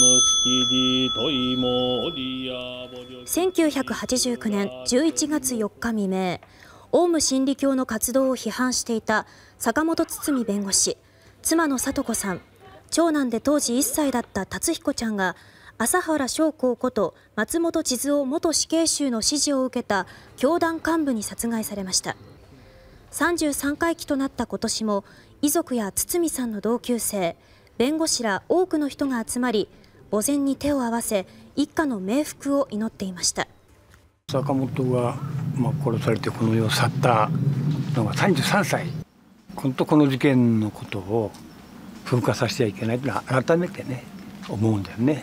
1989年11月4日未明オウム真理教の活動を批判していた坂本堤弁護士妻の聡子さん長男で当時1歳だった達彦ちゃんが麻原彰晃こと松本智津夫元死刑囚の指示を受けた教団幹部に殺害されました33回忌となった今年も遺族や堤さんの同級生弁護士ら多くの人が集まり墓前に手を合わせ一家の冥福を祈っていました坂本が、まあ、殺されてこの世を去ったのが33歳本当この事件のことを風化させちゃいけないと改めてね思うんだよね。